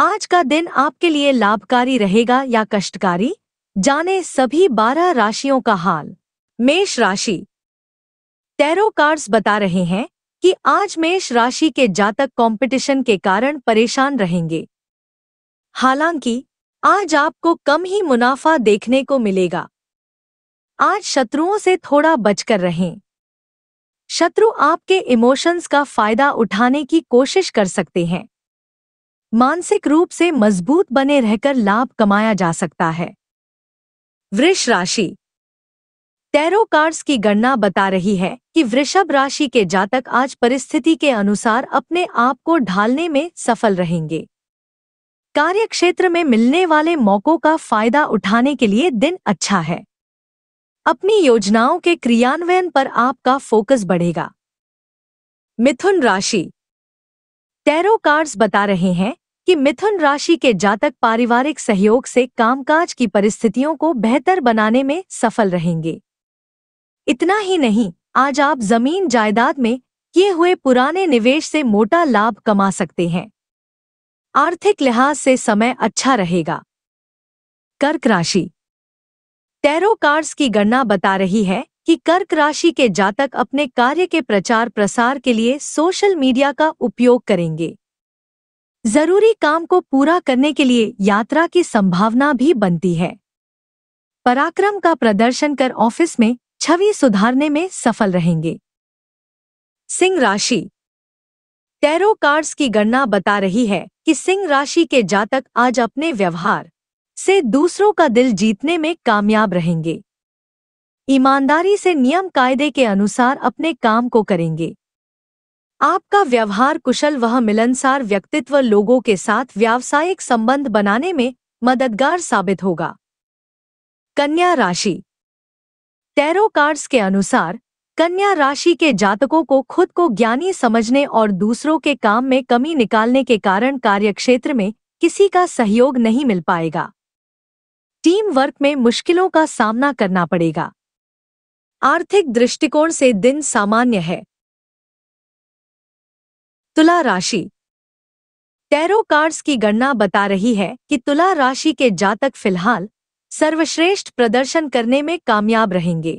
आज का दिन आपके लिए लाभकारी रहेगा या कष्टकारी जाने सभी बारह राशियों का हाल मेष राशि टैरो कार्ड्स बता रहे हैं कि आज मेष राशि के जातक कंपटीशन के कारण परेशान रहेंगे हालांकि आज आपको कम ही मुनाफा देखने को मिलेगा आज शत्रुओं से थोड़ा बचकर रहें शत्रु आपके इमोशंस का फायदा उठाने की कोशिश कर सकते हैं मानसिक रूप से मजबूत बने रहकर लाभ कमाया जा सकता है वृष राशि टैरो कार्ड्स की गणना बता रही है कि वृषभ राशि के जातक आज परिस्थिति के अनुसार अपने आप को ढालने में सफल रहेंगे कार्यक्षेत्र में मिलने वाले मौकों का फायदा उठाने के लिए दिन अच्छा है अपनी योजनाओं के क्रियान्वयन पर आपका फोकस बढ़ेगा मिथुन राशि टैरो कार्ड्स बता रहे हैं कि मिथुन राशि के जातक पारिवारिक सहयोग से कामकाज की परिस्थितियों को बेहतर बनाने में सफल रहेंगे इतना ही नहीं आज आप जमीन जायदाद में किए हुए पुराने निवेश से मोटा लाभ कमा सकते हैं आर्थिक लिहाज से समय अच्छा रहेगा कर्क राशि टैरो कार्ड्स की गणना बता रही है कि कर्क राशि के जातक अपने कार्य के प्रचार प्रसार के लिए सोशल मीडिया का उपयोग करेंगे जरूरी काम को पूरा करने के लिए यात्रा की संभावना भी बनती है पराक्रम का प्रदर्शन कर ऑफिस में छवि सुधारने में सफल रहेंगे सिंह राशि टैरो कार्ड्स की गणना बता रही है कि सिंह राशि के जातक आज अपने व्यवहार से दूसरों का दिल जीतने में कामयाब रहेंगे ईमानदारी से नियम कायदे के अनुसार अपने काम को करेंगे आपका व्यवहार कुशल वह मिलनसार व्यक्तित्व लोगों के साथ व्यावसायिक संबंध बनाने में मददगार साबित होगा कन्या राशि टैरो कार्ड्स के अनुसार कन्या राशि के जातकों को खुद को ज्ञानी समझने और दूसरों के काम में कमी निकालने के कारण कार्यक्षेत्र में किसी का सहयोग नहीं मिल पाएगा टीम वर्क में मुश्किलों का सामना करना पड़ेगा आर्थिक दृष्टिकोण से दिन सामान्य है तुला राशि टैरो कार्ड्स की गणना बता रही है कि तुला राशि के जातक फिलहाल सर्वश्रेष्ठ प्रदर्शन करने में कामयाब रहेंगे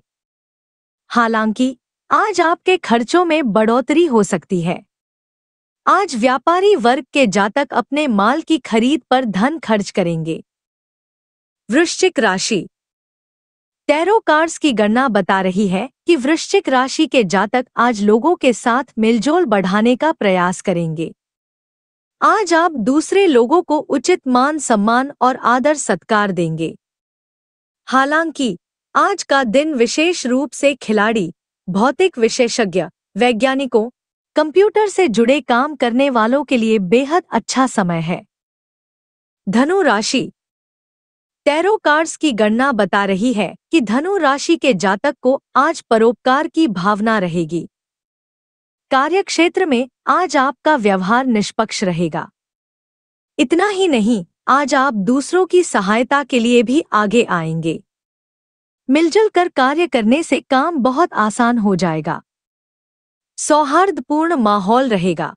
हालांकि आज आपके खर्चों में बढ़ोतरी हो सकती है आज व्यापारी वर्ग के जातक अपने माल की खरीद पर धन खर्च करेंगे वृश्चिक राशि टैरो कार्ड्स की गणना बता रही है कि वृश्चिक राशि के जातक आज लोगों के साथ मिलजोल बढ़ाने का प्रयास करेंगे आज आप दूसरे लोगों को उचित मान सम्मान और आदर सत्कार देंगे हालांकि आज का दिन विशेष रूप से खिलाड़ी भौतिक विशेषज्ञ वैज्ञानिकों कंप्यूटर से जुड़े काम करने वालों के लिए बेहद अच्छा समय है धनु राशि टैरो कार्ड्स की गणना बता रही है कि धनु राशि के जातक को आज परोपकार की भावना रहेगी कार्यक्षेत्र में आज आपका व्यवहार निष्पक्ष रहेगा इतना ही नहीं आज आप दूसरों की सहायता के लिए भी आगे आएंगे मिलजुल कर कार्य करने से काम बहुत आसान हो जाएगा सौहार्दपूर्ण माहौल रहेगा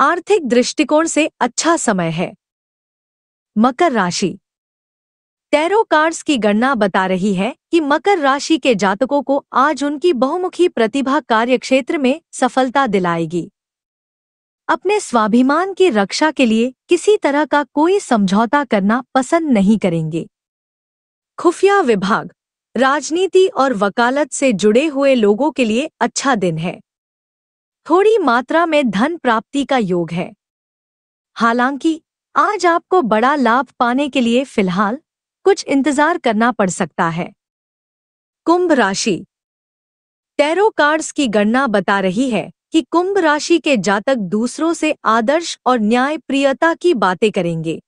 आर्थिक दृष्टिकोण से अच्छा समय है मकर राशि टैरो कार्ड्स की गणना बता रही है कि मकर राशि के जातकों को आज उनकी बहुमुखी प्रतिभा कार्यक्षेत्र में सफलता दिलाएगी अपने स्वाभिमान की रक्षा के लिए किसी तरह का कोई समझौता करना पसंद नहीं करेंगे खुफिया विभाग राजनीति और वकालत से जुड़े हुए लोगों के लिए अच्छा दिन है थोड़ी मात्रा में धन प्राप्ति का योग है हालांकि आज आपको बड़ा लाभ पाने के लिए फिलहाल कुछ इंतजार करना पड़ सकता है कुंभ राशि टैरो कार्ड्स की गणना बता रही है कि कुंभ राशि के जातक दूसरों से आदर्श और न्याय प्रियता की बातें करेंगे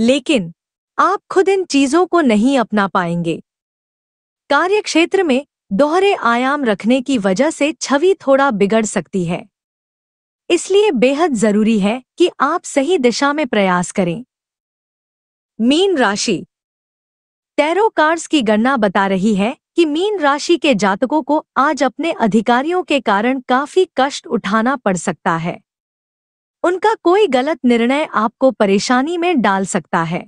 लेकिन आप खुद इन चीजों को नहीं अपना पाएंगे कार्यक्षेत्र में दोहरे आयाम रखने की वजह से छवि थोड़ा बिगड़ सकती है इसलिए बेहद जरूरी है कि आप सही दिशा में प्रयास करें मीन राशि टैरो कार्ड्स की गणना बता रही है कि मीन राशि के जातकों को आज अपने अधिकारियों के कारण काफी कष्ट उठाना पड़ सकता है उनका कोई गलत निर्णय आपको परेशानी में डाल सकता है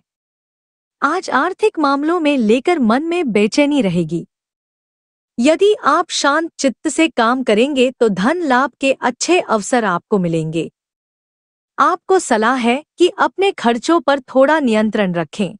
आज आर्थिक मामलों में लेकर मन में बेचैनी रहेगी यदि आप शांत चित्त से काम करेंगे तो धन लाभ के अच्छे अवसर आपको मिलेंगे आपको सलाह है कि अपने खर्चों पर थोड़ा नियंत्रण रखें